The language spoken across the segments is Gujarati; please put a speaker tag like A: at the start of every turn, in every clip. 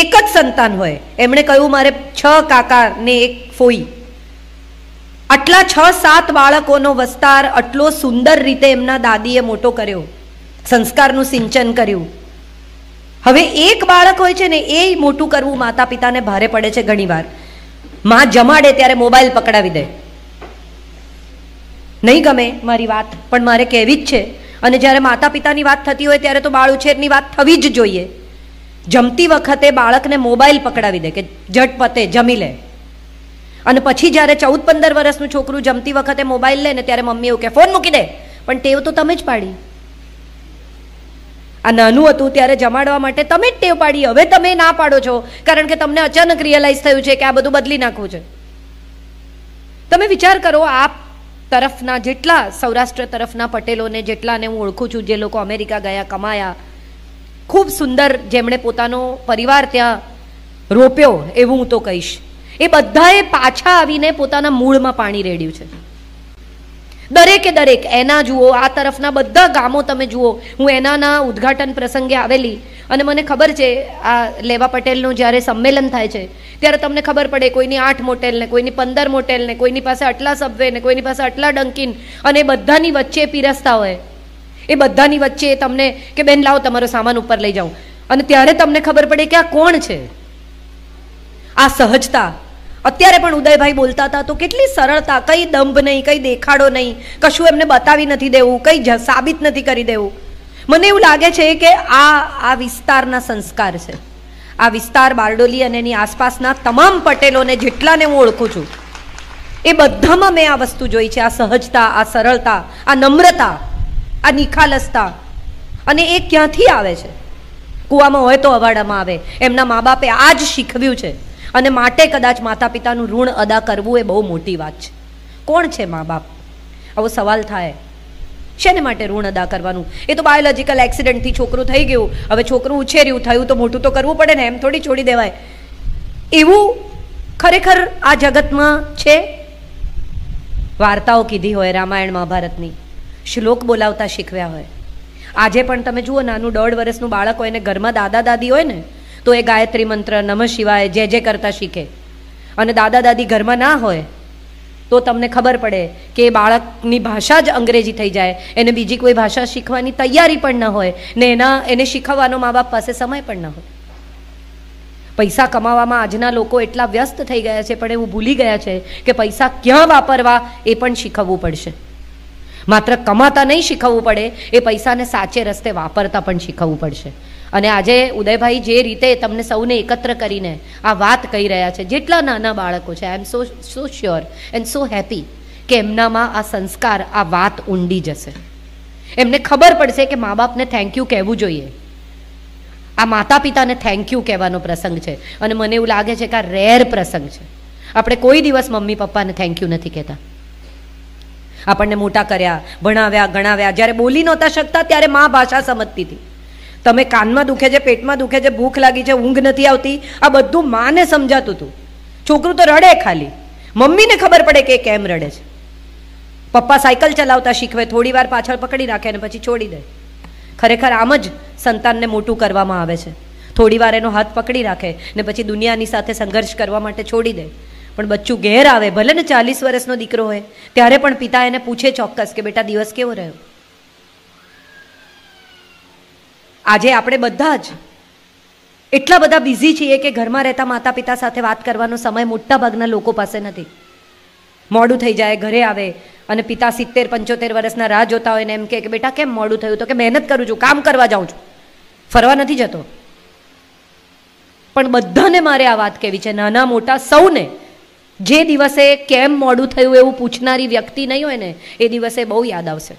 A: એક જ સંતાન હોય એમણે કહ્યું મારે છ કાકા ને એક ફોઈ આટલા છ સાત બાળકોનો વસ્તાર આટલો સુંદર રીતે એમના દાદીએ મોટો કર્યો સંસ્કારનું સિંચન કર્યું હવે એક બાળક હોય છે ને એ મોટું કરવું માતા પિતાને ભારે પડે છે ઘણીવાર માં જમાડે ત્યારે મોબાઈલ પકડાવી દે નહીં ગમે મારી વાત પણ મારે કહેવી જ છે અને જ્યારે માતા પિતાની વાત થતી હોય ત્યારે તો બાળ ઉછેરની વાત થવી જ જોઈએ જમતી વખતે બાળકને મોબાઈલ પકડાવી દે કે જટ જમી લે અને પછી જ્યારે ચૌદ પંદર વર્ષનું છોકરું જમતી વખતે મોબાઈલ લે ને ત્યારે મમ્મી એવું કે ફોન મૂકી દે પણ ટેવ તો તમે જ પાડી આ નાનું હતું ત્યારે જમાડવા માટે તમે જ ટેવ પાડી હવે તમે ના પાડો છો કારણ કે તમને અચાનક રિયલાઇઝ થયું છે કે આ બધું બદલી નાખવું છે તમે વિચાર કરો આ તરફના જેટલા સૌરાષ્ટ્ર તરફના પટેલોને જેટલાને હું ઓળખું છું જે લોકો અમેરિકા ગયા કમાયા ખૂબ સુંદર જેમણે પોતાનો પરિવાર ત્યાં રોપ્યો એવું હું તો કહીશ એ બધાએ પાછા આવીને પોતાના મૂળમાં પાણી રેડ્યું છે દરેકે દરેક એના જુઓ આ તરફના બધા ગામો તમે જુઓ હું એનાના ઉદ્ઘાટન પ્રસંગે આવેલી અને મને ખબર છે આ લેવા પટેલનું જ્યારે સંમેલન થાય છે ત્યારે તમને ખબર પડે કોઈની આઠ મોટેલ ને કોઈની પંદર મોટેલ ને કોઈની પાસે આટલા સબવે ને કોઈની પાસે આટલા ડંકીન અને બધાની વચ્ચે પીરસતા હોય એ બધાની વચ્ચે તમને કે બેન લાવો તમારો સામાન ઉપર લઈ જાઉં અને ત્યારે તમને ખબર પડે કે આ કોણ છે આ સહજતા અત્યારે પણ ઉદયભાઈ બોલતા હતા તો કેટલી સરળતા કઈ દંભ નહીં કઈ દેખાડો નહીં કશું એમને બતાવી નથી દેવું કઈ સાબિત નથી કરી દેવું મને એવું લાગે છે કે આ આ વિસ્તારના સંસ્કાર છે આ વિસ્તાર બારડોલી અને એની આસપાસના તમામ પટેલોને જેટલાને હું ઓળખું છું એ બધામાં મેં આ વસ્તુ જોઈ છે આ સહજતા આ સરળતા આ નમ્રતા આ નિખાલસતા અને એ ક્યાંથી આવે છે કૂવામાં હોય તો અવાડામાં આવે એમના મા બાપે આ જ શીખવ્યું છે અને માટે કદાચ માતા પિતાનું ઋણ અદા કરવું એ બહુ મોટી વાત છે કોણ છે મા બાપ આવો સવાલ થાય શેને માટે ઋણ અદા કરવાનું એ તો બાયોલોજિકલ એક્સિડન્ટથી છોકરું થઈ ગયું હવે છોકરું ઉછેર્યું થયું તો મોટું તો કરવું પડે ને એમ થોડી છોડી દેવાય એવું ખરેખર આ જગતમાં છે વાર્તાઓ કીધી હોય રામાયણ મહાભારતની શ્લોક બોલાવતા શીખવ્યા હોય આજે પણ તમે જુઓ નાનું દોઢ વર્ષનું બાળક હોય ને ઘરમાં દાદા દાદી હોય ને તો એ ગાયત્રી મંત્ર નમઃ શિવાય જે જે કરતા શીખે અને દાદા દાદી ઘરમાં ના હોય તો તમને ખબર પડે કે એ બાળકની ભાષા જ અંગ્રેજી થઈ જાય એને બીજી કોઈ ભાષા શીખવાની તૈયારી પણ ન હોય ને એના એને શીખવવાનો મા બાપ પાસે સમય પણ ન હોય પૈસા કમાવામાં આજના લોકો એટલા વ્યસ્ત થઈ ગયા છે પણ એવું ભૂલી ગયા છે કે પૈસા ક્યાં વાપરવા એ પણ શીખવવું પડશે માત્ર કમાતા નહીં શીખવવું પડે એ પૈસાને સાચે રસ્તે વાપરતા પણ શીખવવું પડશે અને આજે ઉદયભાઈ જે રીતે તમને સૌને એકત્ર કરીને આ વાત કહી રહ્યા છે જેટલા નાના બાળકો છે I am so so sure and so happy કે એમનામાં આ સંસ્કાર આ વાત ઊંડી જશે એમને ખબર પડશે કે મા બાપને થેન્ક યુ કહેવું જોઈએ આ માતા પિતાને થેન્ક યુ કહેવાનો પ્રસંગ છે અને મને એવું લાગે છે કે આ રેર પ્રસંગ છે આપણે કોઈ દિવસ મમ્મી પપ્પાને થેન્ક યુ નથી કહેતા આપણને મોટા કર્યા ભણાવ્યા ગણાવ્યા જ્યારે બોલી નહોતા શકતા ત્યારે મા ભાષા સમજતી હતી તમે કાનમાં દુખે છે પેટમાં દુખે છે ભૂખ લાગી છે ઊંઘ નથી આવતી આ બધું માને સમજાતું હતું છોકરું તો રડે ખાલી મમ્મીને ખબર પડે કે કેમ રડે છે પપ્પા સાયકલ ચલાવતા શીખવે થોડી વાર પાછળ પકડી રાખે અને પછી છોડી દે ખરેખર આમ જ સંતાનને મોટું કરવામાં આવે છે થોડી વાર એનો હાથ પકડી રાખે ને પછી દુનિયાની સાથે સંઘર્ષ કરવા માટે છોડી દે પણ બચ્ચું ઘેર આવે ભલે ને ચાલીસ વર્ષનો દીકરો હોય ત્યારે પણ પિતા એને પૂછે ચોક્કસ કે બેટા દિવસ કેવો રહ્યો આજે આપણે બધા જ એટલા બધા બિઝી છીએ કે ઘરમાં રહેતા માતા પિતા સાથે વાત કરવાનો સમય મોટાભાગના લોકો પાસે નથી મોડું થઈ જાય ઘરે આવે અને પિતા સિત્તેર પંચોતેર વર્ષના રાહ જોતા હોય ને એમ કે બેટા કેમ મોડું થયું તો કે મહેનત કરું છું કામ કરવા જાઉં છું ફરવા નથી જતો પણ બધાને મારે આ વાત કહેવી છે નાના મોટા સૌને જે દિવસે કેમ મોડું થયું એવું પૂછનારી વ્યક્તિ નહીં હોય ને એ દિવસે બહુ યાદ આવશે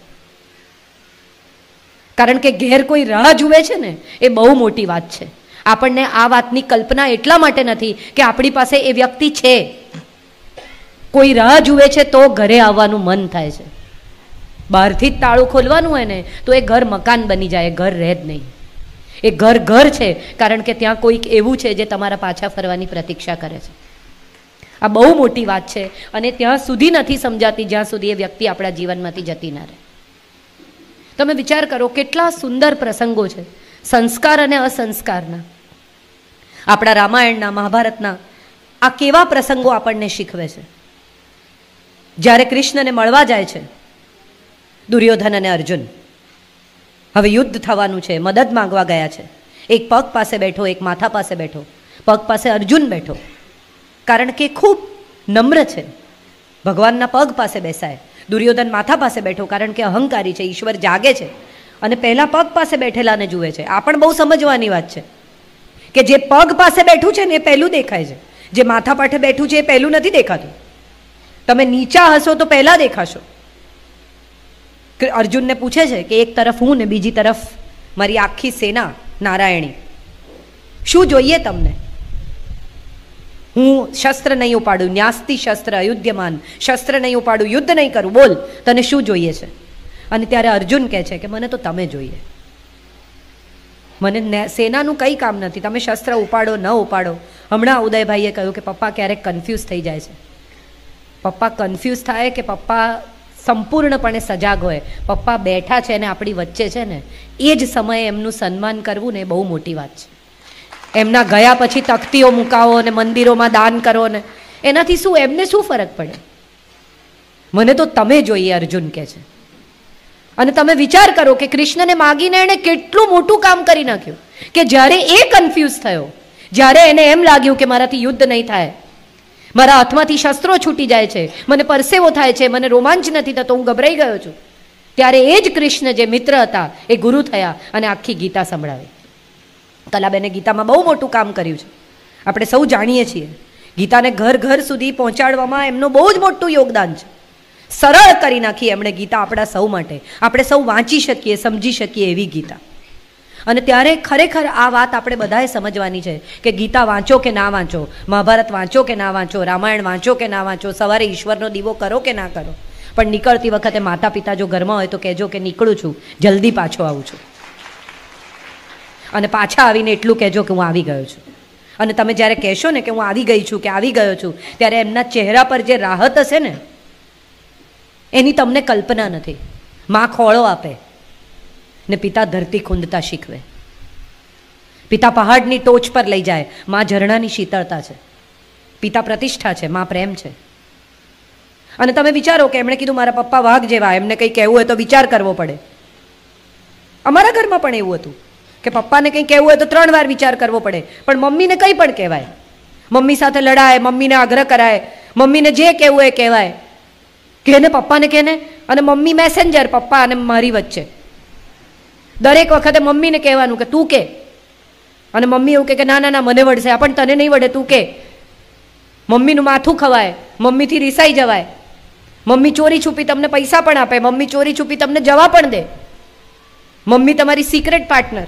A: કારણ કે ઘેર કોઈ રાહ જુએ છે ને એ બહુ મોટી વાત છે આપણને આ વાતની કલ્પના એટલા માટે નથી કે આપણી પાસે એ વ્યક્તિ છે કોઈ રાહ જુએ છે તો ઘરે આવવાનું મન થાય છે બહારથી જ તાળું ખોલવાનું હોય ને તો એ ઘર મકાન બની જાય ઘર રહે જ નહીં એ ઘર ઘર છે કારણ કે ત્યાં કોઈક એવું છે જે તમારા પાછા ફરવાની પ્રતીક્ષા કરે છે આ બહુ મોટી વાત છે અને ત્યાં સુધી નથી સમજાતી જ્યાં સુધી એ વ્યક્તિ આપણા જીવનમાંથી જતી ન રહે તમે વિચાર કરો કેટલા સુંદર પ્રસંગો છે સંસ્કાર અને અસંસ્કારના આપણા રામાયણના મહાભારતના આ કેવા પ્રસંગો આપણને શીખવે છે જ્યારે કૃષ્ણને મળવા જાય છે દુર્યોધન અને અર્જુન હવે યુદ્ધ થવાનું છે મદદ માંગવા ગયા છે એક પગ પાસે બેઠો એક માથા પાસે બેઠો પગ પાસે અર્જુન બેઠો કારણ કે ખૂબ નમ્ર છે ભગવાનના પગ પાસે બેસાય દુર્યોધન માથા પાસે બેઠો કારણ કે અહંકારી છે ઈશ્વર જાગે છે અને પહેલાં પગ પાસે બેઠેલાને જુએ છે આ પણ બહુ સમજવાની વાત છે કે જે પગ પાસે બેઠું છે ને એ પહેલું દેખાય છે જે માથા પાઠે બેઠું છે એ પહેલું નથી દેખાતું તમે નીચા હશો તો પહેલાં દેખાશો અર્જુનને પૂછે છે કે એક તરફ હું ને બીજી તરફ મારી આખી સેના નારાયણી શું જોઈએ તમને હું શસ્ત્ર નહીં ઉપાડું ન્યાસ્તી શસ્ત્ર અયુધ્યમાન શસ્ત્ર નહીં ઉપાડું યુદ્ધ નહીં કરું બોલ તને શું જોઈએ છે અને ત્યારે અર્જુન કહે છે કે મને તો તમે જોઈએ મને સેનાનું કંઈ કામ નથી તમે શસ્ત્ર ઉપાડો ન ઉપાડો હમણાં ઉદયભાઈએ કહ્યું કે પપ્પા ક્યારેક કન્ફ્યુઝ થઈ જાય છે પપ્પા કન્ફ્યુઝ થાય કે પપ્પા સંપૂર્ણપણે સજાગ હોય પપ્પા બેઠા છે ને આપણી વચ્ચે છે ને એ જ સમયે એમનું સન્માન કરવું ને એ બહુ મોટી વાત છે એમના ગયા પછી તકતીઓ મુકાવો અને મંદિરોમાં દાન કરો ને એનાથી શું એમને શું ફરક પડે મને તો તમે જોઈએ અર્જુન કે છે અને તમે વિચાર કરો કે કૃષ્ણને માગીને એણે કેટલું મોટું કામ કરી નાખ્યું કે જ્યારે એ કન્ફ્યુઝ થયો જ્યારે એને એમ લાગ્યું કે મારાથી યુદ્ધ નહીં થાય મારા હાથમાંથી શસ્ત્રો છૂટી જાય છે મને પરસેવો થાય છે મને રોમાંચ નથી થતો હું ગભરાઈ ગયો છું ત્યારે એ જ કૃષ્ણ જે મિત્ર હતા એ ગુરુ થયા અને આખી ગીતા સંભળાવી તલાબેને ગીતામાં બહુ મોટું કામ કર્યું છે આપણે સૌ જાણીએ છીએ ગીતાને ઘર ઘર સુધી પહોંચાડવામાં એમનું બહુ જ મોટું યોગદાન છે સરળ કરી નાખી એમણે ગીતા આપણા સૌ માટે આપણે સૌ વાંચી શકીએ સમજી શકીએ એવી ગીતા અને ત્યારે ખરેખર આ વાત આપણે બધાએ સમજવાની છે કે ગીતા વાંચો કે ના વાંચો મહાભારત વાંચો કે ના વાંચો રામાયણ વાંચો કે ના વાંચો સવારે ઈશ્વરનો દીવો કરો કે ના કરો પણ નીકળતી વખતે માતા પિતા જો ઘરમાં હોય તો કહેજો કે નીકળું છું જલ્દી પાછો આવું છું અને પાછા આવીને એટલું કહેજો કે હું આવી ગયો છું અને તમે જ્યારે કહેશો ને કે હું આવી ગઈ છું કે આવી ગયો છું ત્યારે એમના ચહેરા પર જે રાહત હશે ને એની તમને કલ્પના નથી મા ખોળો આપે ને પિતા ધરતી ખૂંદતા શીખવે પિતા પહાડની ટોચ પર લઈ જાય મા ઝરણાની શીતળતા છે પિતા પ્રતિષ્ઠા છે મા પ્રેમ છે અને તમે વિચારો કે એમણે કીધું મારા પપ્પા વાઘ જેવા એમને કંઈ કહેવું હોય તો વિચાર કરવો પડે અમારા ઘરમાં પણ એવું હતું કે પપ્પાને કંઈ કહેવું હોય તો ત્રણ વાર વિચાર કરવો પડે પણ મમ્મીને કંઈ પણ કહેવાય મમ્મી સાથે લડાય મમ્મીને આગ્રહ કરાય મમ્મીને જે કહેવું એ કહેવાય કહેને પપ્પાને કહેને અને મમ્મી મેસેન્જર પપ્પા અને મારી વચ્ચે દરેક વખતે મમ્મીને કહેવાનું કે તું કે અને મમ્મી એવું કે ના ના ના મને વળશે આ પણ તને નહીં વળે તું કે મમ્મીનું માથું ખવાય મમ્મીથી રિસાઈ જવાય મમ્મી ચોરી છુપી તમને પૈસા પણ આપે મમ્મી ચોરી છુપી તમને જવા પણ દે મમ્મી તમારી સિક્રેટ પાર્ટનર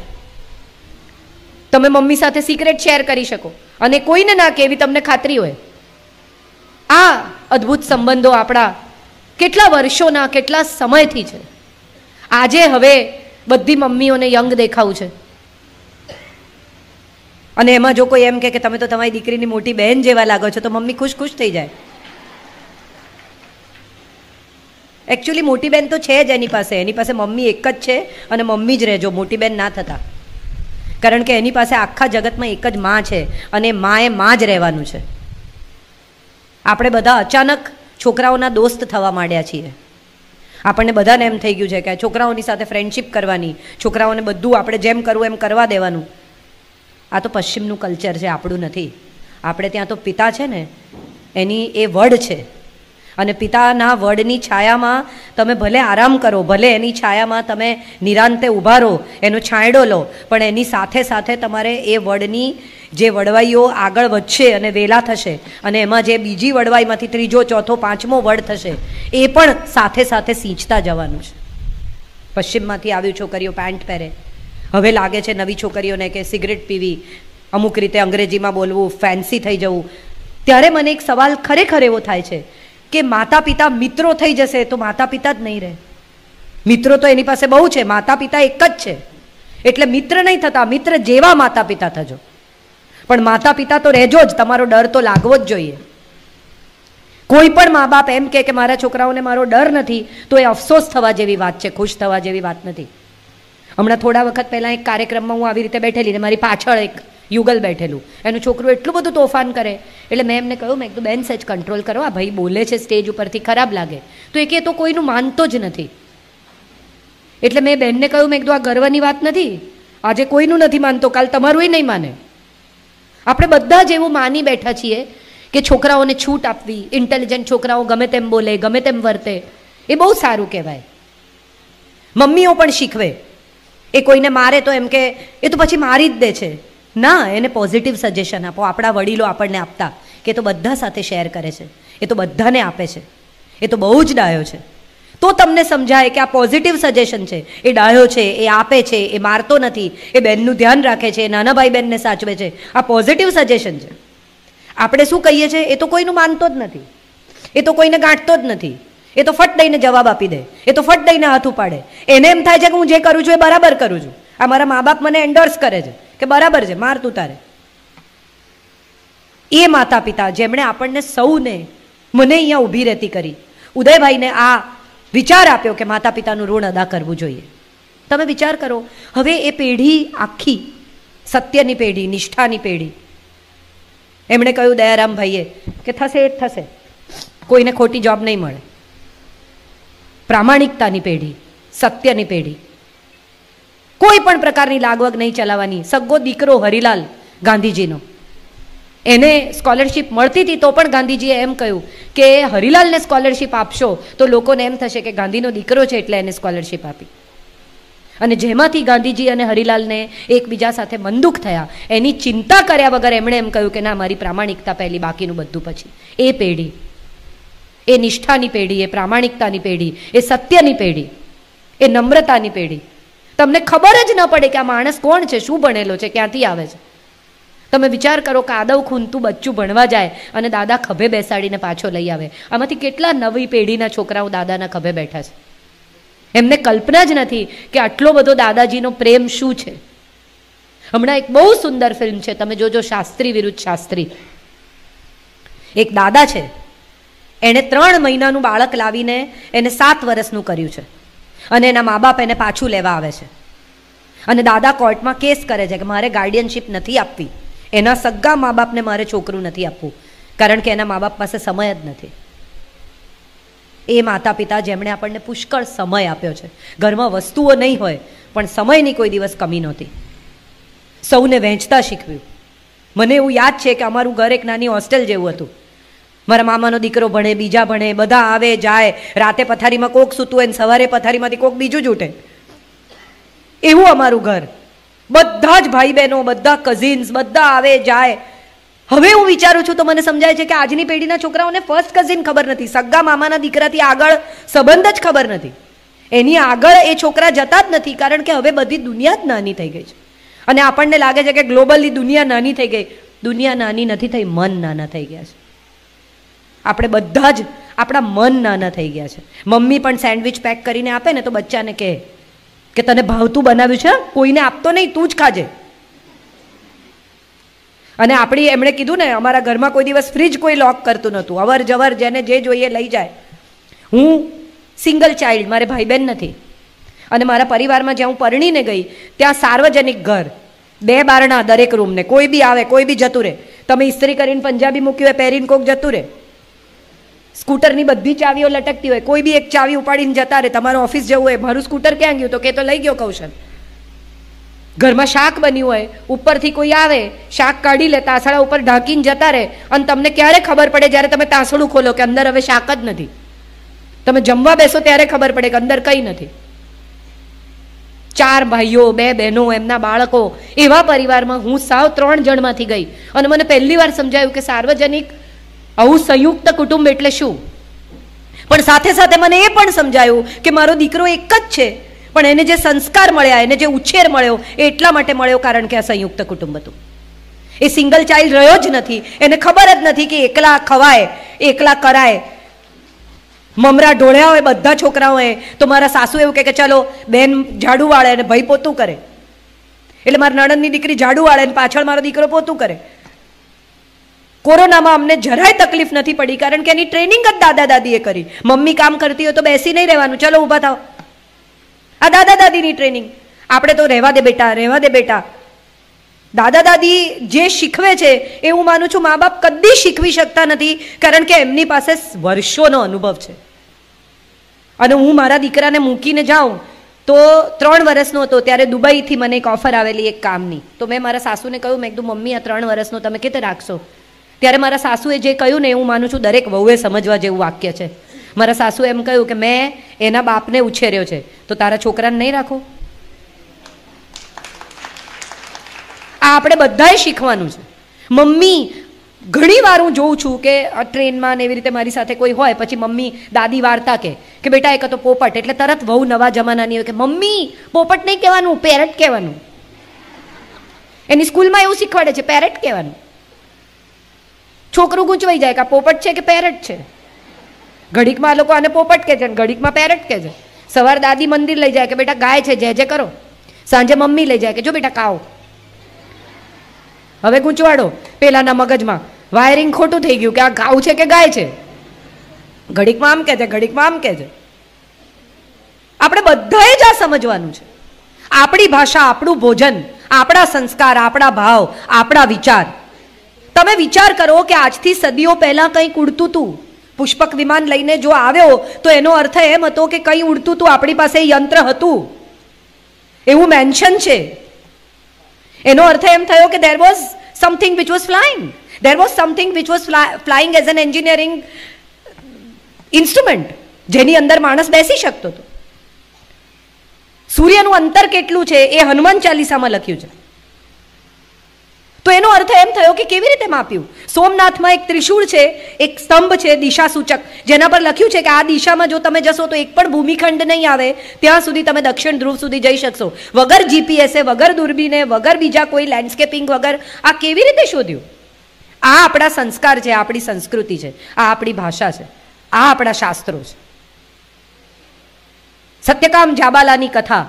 A: તમે મમ્મી સાથે સિક્રેટ શેર કરી શકો અને કોઈને ના કહેવી તમને ખાતરી હોય આ અદ્ભુત સંબંધો આપણા કેટલા વર્ષોના કેટલા સમયથી છે આજે હવે બધી મમ્મીઓને યંગ દેખાવું છે અને એમાં જો કોઈ એમ કે તમે તો તમારી દીકરીની મોટી બહેન જેવા લાગો છો તો મમ્મી ખુશ ખુશ થઈ જાય એકચ્યુઅલી મોટી બહેન તો છે જ એની પાસે એની પાસે મમ્મી એક જ છે અને મમ્મી જ રહેજો મોટી બહેન ના થતા કારણ કે એની પાસે આખા જગતમાં એક જ માં છે અને માં એ માં જ રહેવાનું છે આપણે બધા અચાનક છોકરાઓના દોસ્ત થવા માંડ્યા છીએ આપણને બધાને એમ થઈ ગયું છે કે છોકરાઓની સાથે ફ્રેન્ડશિપ કરવાની છોકરાઓને બધું આપણે જેમ કરવું એમ કરવા દેવાનું આ તો પશ્ચિમનું કલ્ચર છે આપણું નથી આપણે ત્યાં તો પિતા છે ને એની એ વડ છે અને પિતાના વડની છાયામાં તમે ભલે આરામ કરો ભલે એની છાયામાં તમે નિરાંતે ઊભા રહો એનો છાંયડો લો પણ એની સાથે સાથે તમારે એ વડની જે વડવાઈઓ આગળ વધશે અને વેલા થશે અને એમાં જે બીજી વડવાઈમાંથી ત્રીજો ચોથો પાંચમો વડ થશે એ પણ સાથે સાથે સિંચતા જવાનું છે પશ્ચિમમાંથી આવ્યું છોકરીઓ પેન્ટ પહેરે હવે લાગે છે નવી છોકરીઓને કે સિગરેટ પીવી અમુક રીતે અંગ્રેજીમાં બોલવું ફેન્સી થઈ જવું ત્યારે મને એક સવાલ ખરેખર એવો થાય છે કે માતા પિતા મિત્રો થઈ જશે તો માતા પિતા જ નહીં રહે મિત્રો તો એની પાસે બહુ છે માતા પિતા એક જ છે એટલે મિત્ર નહીં થતા મિત્ર જેવા માતા પિતા થજો પણ માતા પિતા તો રહેજો જ તમારો ડર તો લાગવો જ જોઈએ કોઈ પણ મા બાપ એમ કે મારા છોકરાઓને મારો ડર નથી તો એ અફસોસ થવા જેવી વાત છે ખુશ થવા જેવી વાત નથી હમણાં થોડા વખત પહેલાં એક કાર્યક્રમમાં હું આવી રીતે બેઠેલી ને મારી પાછળ એક યુગલ બેઠેલું એનું છોકરું એટલું બધું તોફાન કરે એટલે મેં એમને કહ્યું મેં કીધું બેન સચ કંટ્રોલ કરો આ ભાઈ બોલે છે સ્ટેજ ઉપરથી ખરાબ લાગે તો એ કે તો કોઈનું માનતો જ નથી એટલે મેં બેનને કહ્યું મેં કીધું આ ગર્વની વાત નથી આજે કોઈનું નથી માનતો કાલ તમારું નહીં માને આપણે બધા જ એવું માની બેઠા છીએ કે છોકરાઓને છૂટ આપવી ઇન્ટેલિજન્ટ છોકરાઓ ગમે તેમ બોલે ગમે તેમ વર્તે એ બહુ સારું કહેવાય મમ્મીઓ પણ શીખવે એ કોઈને મારે તો એમ કે એ તો પછી મારી જ દે છે ના એને પોઝિટિવ સજેશન આપો આપણા વડીલો આપણને આપતા કે તો બધા સાથે શેર કરે છે એ તો બધાને આપે છે એ તો બહુ જ ડાયો છે તો તમને સમજાય કે આ પોઝિટિવ સજેશન છે એ ડાયો છે એ આપે છે એ મારતો નથી એ બેનનું ધ્યાન રાખે છે નાના ભાઈ બહેનને સાચવે છે આ પોઝિટિવ સજેશન છે આપણે શું કહીએ છીએ એ તો કોઈનું માનતો જ નથી એ તો કોઈને ગાંઠતો જ નથી એ તો ફટ દઈને જવાબ આપી દે એ તો ફટ દઈને હાથ ઉપાડે એને એમ થાય છે કે હું જે કરું છું એ બરાબર કરું છું આ મારા મા બાપ મને એન્ડોર્સ કરે છે કે બરાબર છે માર તું તારે એ માતા પિતા જેમણે આપણને સૌને મને અહીંયા ઊભી રહેતી કરી ઉદયભાઈને આ વિચાર આપ્યો કે માતા પિતાનું ઋણ અદા કરવું જોઈએ તમે વિચાર કરો હવે એ પેઢી આખી સત્યની પેઢી નિષ્ઠાની પેઢી એમણે કહ્યું દયારામ ભાઈએ કે થશે એ જ થશે કોઈને ખોટી જોબ નહીં મળે પ્રામાણિકતાની પેઢી સત્યની પેઢી કોઈ પણ પ્રકારની લાગવગ નહીં ચલાવવાની સગો દીકરો હરિલાલ ગાંધીજીનો એને સ્કોલરશિપ મળતી હતી તો પણ ગાંધીજીએ એમ કહ્યું કે હરિલાલને સ્કોલરશિપ આપશો તો લોકોને એમ થશે કે ગાંધીનો દીકરો છે એટલે એને સ્કોલરશિપ આપી અને જેમાંથી ગાંધીજી અને હરિલાલને એકબીજા સાથે બંદૂક થયા એની ચિંતા કર્યા વગર એમણે એમ કહ્યું કે ના મારી પ્રામાણિકતા પહેલી બાકીનું બધું પછી એ પેઢી એ નિષ્ઠાની પેઢી એ પ્રામાણિકતાની પેઢી એ સત્યની પેઢી એ નમ્રતાની પેઢી તમને ખબર જ ન પડે કે આ માણસ કોણ છે શું ભણેલો છે ક્યાંથી આવે છે તમે વિચાર કરો કે આદવ ખૂનતું બચ્ચું ભણવા જાય અને દાદા ખભે બેસાડીને પાછો લઈ આવે આમાંથી કેટલા નવી પેઢીના છોકરાઓ દાદાના ખભે બેઠા છે એમને કલ્પના જ નથી કે આટલો બધો દાદાજીનો પ્રેમ શું છે હમણાં એક બહુ સુંદર ફિલ્મ છે તમે જોજો શાસ્ત્રી વિરુદ્ધ શાસ્ત્રી એક દાદા છે એણે ત્રણ મહિનાનું બાળક લાવીને એને સાત વર્ષનું કર્યું છે અને એના મા બાપ એને પાછું લેવા આવે છે અને દાદા કોર્ટમાં કેસ કરે છે કે મારે ગાર્ડિયનશીપ નથી આપવી એના સગા મા બાપને મારે છોકરું નથી આપવું કારણ કે એના મા બાપ પાસે સમય જ નથી એ માતા પિતા જેમણે આપણને પુષ્કળ સમય આપ્યો છે ઘરમાં વસ્તુઓ નહીં હોય પણ સમયની કોઈ દિવસ કમી નહોતી સૌને વહેંચતા શીખવ્યું મને એવું યાદ છે કે અમારું ઘર એક નાની હોસ્ટેલ જેવું હતું મારા મામાનો દીકરો ભણે બીજા ભણે બધા આવે જાય રાતે પથારીમાં કોક સૂતું હોય સવારે પથારીમાંથી કોક બીજું જ ઉઠે એવું અમારું ઘર બધા જ ભાઈ બહેનો બધા કઝિન્સ બધા આવે જાય હવે હું વિચારું છું તો મને સમજાય છે કે આજની પેઢીના છોકરાઓને ફર્સ્ટ કઝિન ખબર નથી સગા મામાના દીકરાથી આગળ સંબંધ જ ખબર નથી એની આગળ એ છોકરા જતા જ નથી કારણ કે હવે બધી દુનિયા જ નાની થઈ ગઈ છે અને આપણને લાગે છે કે ગ્લોબલી દુનિયા નાની થઈ ગઈ દુનિયા નાની નથી થઈ મન નાના થઈ ગયા છે આપણે બધા જ આપણા મન નાના થઈ ગયા છે મમ્મી પણ સેન્ડવિચ પેક કરીને આપે ને તો બચ્ચાને કહે કે તને ભાવતું બનાવ્યું છે કોઈને આપતો નહીં તું જ ખાજે અને આપણી એમણે કીધું ને અમારા ઘરમાં કોઈ દિવસ ફ્રીજ કોઈ લોક કરતું નહોતું અવર જવર જેને જે જોઈએ લઈ જાય હું સિંગલ ચાઇલ્ડ મારે ભાઈ બહેન નથી અને મારા પરિવારમાં જ્યાં હું પરણીને ગઈ ત્યાં સાર્વજનિક ઘર બે બારણા દરેક રૂમને કોઈ બી આવે કોઈ બી જતું રહે તમે ઇસ્ત્રી કરીને પંજાબી મૂક્યું હોય પહેરીને કોક જતું રહે સ્કૂટરની બધી ચાવીઓ લટકતી હોય કોઈ બી એક ચાવી ઉપાડીને જતા રહે તમારું ઓફિસ જવું હોય મારું સ્કૂટર ક્યાં ગયું તો કે તો લઈ ગયો કૌશલ ઘરમાં શાક બન્યું હોય ઉપરથી કોઈ આવે શાક કાઢી લે તાસડા ઉપર ઢાંકીને જતા રહે અને તમને ક્યારે ખબર પડે જ્યારે તમે તાસડું ખોલો કે અંદર હવે શાક જ નથી તમે જમવા બેસો ત્યારે ખબર પડે કે અંદર કંઈ નથી ચાર ભાઈઓ બે બહેનો એમના બાળકો એવા પરિવારમાં હું સાવ ત્રણ જણમાંથી ગઈ અને મને પહેલી વાર સમજાયું કે સાર્વજનિક આવું સંયુક્ત કુટુંબ એટલે શું પણ સાથે સાથે મને એ પણ સમજાયું કે મારો દીકરો એક જ છે પણ એને જે સંસ્કાર મળ્યા એને જે ઉછેર મળ્યો એ એટલા માટે મળ્યો કારણ કે આ સંયુક્ત કુટુંબ હતું એ સિંગલ ચાઇલ્ડ રહ્યો જ નથી એને ખબર જ નથી કે એકલા ખવાય એકલા કરાય મમરા ઢોળ્યા હોય બધા છોકરાઓએ તો મારા સાસુ એવું કે ચાલો બેન ઝાડુ વાળે અને ભાઈ પોતું કરે એટલે મારા નણંદની દીકરી ઝાડુ વાળે અને પાછળ મારો દીકરો પોતું કરે કોરોનામાં અમને જરાય તકલીફ નથી પડી કારણ કે એની ટ્રેનિંગ જ દાદા દાદીએ કરી મમ્મી કામ કરતી હોય તો બેસી નહીં રહેવાનું ચલો ઊભા થાવ આ દાદા દાદીની ટ્રેનિંગ આપણે તો રહેવા દે બેટા રહેવા દે બેટા દાદા દાદી જે શીખવે છે એ હું માનું છું મા બાપ કદી શીખવી શકતા નથી કારણ કે એમની પાસે વર્ષોનો અનુભવ છે અને હું મારા દીકરાને મૂકીને જાઉં તો ત્રણ વર્ષનો હતો ત્યારે દુબઈથી મને એક ઓફર આવેલી એક કામની તો મેં મારા સાસુને કહ્યું મેં કીધું મમ્મી આ ત્રણ વર્ષનો તમે કેતે રાખશો ત્યારે મારા સાસુએ જે કહ્યું ને હું માનું છું દરેક વહુએ સમજવા જેવું વાક્ય છે મારા સાસુ એમ કહ્યું કે મેં એના બાપને ઉછેર્યો છે તો તારા છોકરાને નહીં રાખો આ આપણે બધાએ શીખવાનું છે મમ્મી ઘણી વાર હું જોઉં છું કે ટ્રેનમાં ને એવી રીતે મારી સાથે કોઈ હોય પછી મમ્મી દાદી વાર્તા કે કે બેટા એક તો પોપટ એટલે તરત વહુ નવા જમાનાની હોય કે મમ્મી પોપટ નહીં કહેવાનું પેરેટ કહેવાનું એની સ્કૂલમાં એવું શીખવાડે છે પેરેટ કહેવાનું છોકરું ગૂંચવાઈ જાય કે પોપટ છે કે પેરેટ છે ઘડીકમાં લોકો આને પોપટ કે છે ઘડીકમાં પેરટ કે છે સવાર દાદી મંદિર લઈ જાય કે બેટા ગાય છે જે જે કરો સાંજે મમ્મી લઈ જાય કે જો બેટા કાઓ હવે ગૂંચવાડો પેલાના મગજમાં વાયરિંગ ખોટું થઈ ગયું કે આ ગાઉ છે કે ગાય છે ઘડીકમાં આમ કહે છે ઘડીકમાં આમ કે છે આપણે બધાએ જ આ સમજવાનું છે આપણી ભાષા આપણું ભોજન આપણા સંસ્કાર આપણા ભાવ આપણા વિચાર તમે વિચાર કરો કે આજથી સદીઓ પહેલાં કંઈક ઉડતું હતું પુષ્પક વિમાન લઈને જો આવ્યો તો એનો અર્થ એમ હતો કે કંઈ ઉડતું હતું આપણી પાસે યંત્ર હતું એવું મેન્શન છે એનો અર્થ એમ થયો કે there was something which was flying there was something which was flying as an engineering instrument જેની અંદર માણસ બેસી શકતો હતો સૂર્યનું અંતર કેટલું છે એ હનુમાન ચાલીસામાં લખ્યું છે તો એનો અર્થ એમ થયો કે કેવી રીતે માપ્યું સોમનાથમાં એક ત્રિશૂળ છે એક સ્તંભ છે દિશા સૂચક જેના પર લખ્યું છે કે આ દિશામાં જો તમે જશો તો એક પણ ભૂમિખંડ નહીં આવે ત્યાં સુધી તમે દક્ષિણ ધ્રુવ સુધી જઈ શકશો વગર જીપીએસએ વગર દૂરબીને વગર બીજા કોઈ લેન્ડસ્કેપિંગ વગર આ કેવી રીતે શોધ્યું આ આપણા સંસ્કાર છે આ આપણી સંસ્કૃતિ છે આ આપણી ભાષા છે આ આપણા શાસ્ત્રો છે સત્યકામ જાબાલાની કથા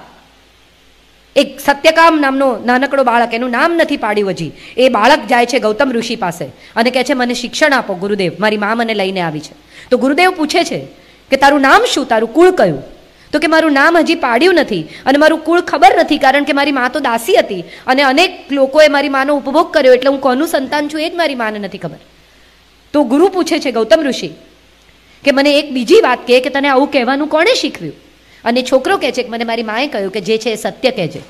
A: એક સત્યકામ નામનો નાનકડો બાળક એનું નામ નથી પાડ્યું હજી એ બાળક જાય છે ગૌતમ ઋષિ પાસે અને કહે છે મને શિક્ષણ આપો ગુરુદેવ મારી મા મને લઈને આવી છે તો ગુરુદેવ પૂછે છે કે તારું નામ શું તારું કુળ કયું તો કે મારું નામ હજી પાડ્યું નથી અને મારું કુળ ખબર નથી કારણ કે મારી મા તો દાસી હતી અને અનેક લોકોએ મારી માનો ઉપભોગ કર્યો એટલે હું કોનું સંતાન છું એ જ મારી માને નથી ખબર તો ગુરુ પૂછે છે ગૌતમ ઋષિ કે મને એક બીજી વાત કહે કે તને આવું કહેવાનું કોણે શીખવ્યું અને છોકરો કહે છે કે મને મારી માએ કહ્યું કે જે છે એ સત્ય કહે છે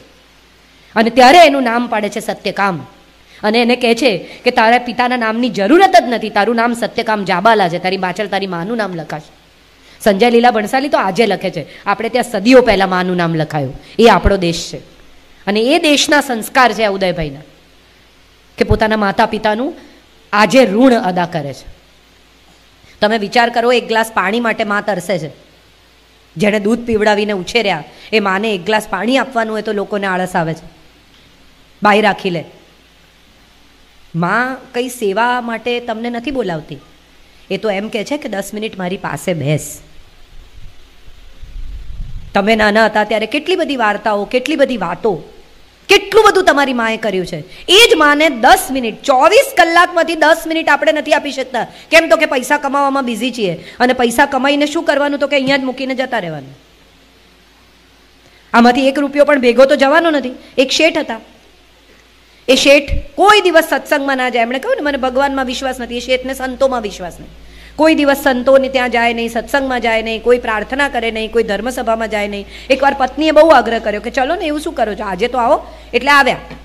A: અને ત્યારે એનું નામ પાડે છે સત્યકામ અને એને કહે છે કે તારા પિતાના નામની જરૂરત જ નથી તારું નામ સત્યકામ જાબાલા છે તારી પાછળ તારી માનું નામ લખાશે સંજય લીલા ભણસાલી તો આજે લખે છે આપણે ત્યાં સદીઓ પહેલાં માનું નામ લખાયું એ આપણો દેશ છે અને એ દેશના સંસ્કાર છે ઉદયભાઈના કે પોતાના માતા પિતાનું આજે ઋણ અદા કરે છે તમે વિચાર કરો એક ગ્લાસ પાણી માટે મા તરસે છે જેણે દૂધ પીવડાવીને ઉછેર્યા એ માને એક ગ્લાસ પાણી આપવાનું હોય તો લોકોને આળસ આવે છે બાઈ રાખી લે માં કંઈ સેવા માટે તમને નથી બોલાવતી એ તો એમ કહે છે કે દસ મિનિટ મારી પાસે બેસ તમે નાના હતા ત્યારે કેટલી બધી વાર્તાઓ કેટલી બધી વાતો કેટલું બધું તમારી માએ કર્યું છે એ જ માને દસ મિનિટ ચોવીસ કલાકમાંથી દસ મિનિટ આપણે નથી આપી શકતા કેમ તો કે પૈસા કમાવામાં બિઝી છીએ અને પૈસા કમાઈને શું કરવાનું તો કે અહીંયા જ મૂકીને જતા રહેવાનું આમાંથી એક રૂપિયો પણ ભેગો તો જવાનો નથી એક શેઠ હતા એ શેઠ કોઈ દિવસ સત્સંગમાં ના જાય એમણે કહ્યું ને મને ભગવાનમાં વિશ્વાસ નથી એ શેઠને સંતોમાં વિશ્વાસ નથી કોઈ દિવસ સંતોને ત્યાં જાય નહીં સત્સંગમાં જાય નહીં કોઈ પ્રાર્થના કરે નહીં કોઈ ધર્મસભામાં જાય નહીં એકવાર પત્નીએ બહુ આગ્રહ કર્યો કે ચલો ને એવું શું કરો છો આજે તો આવો એટલે આવ્યા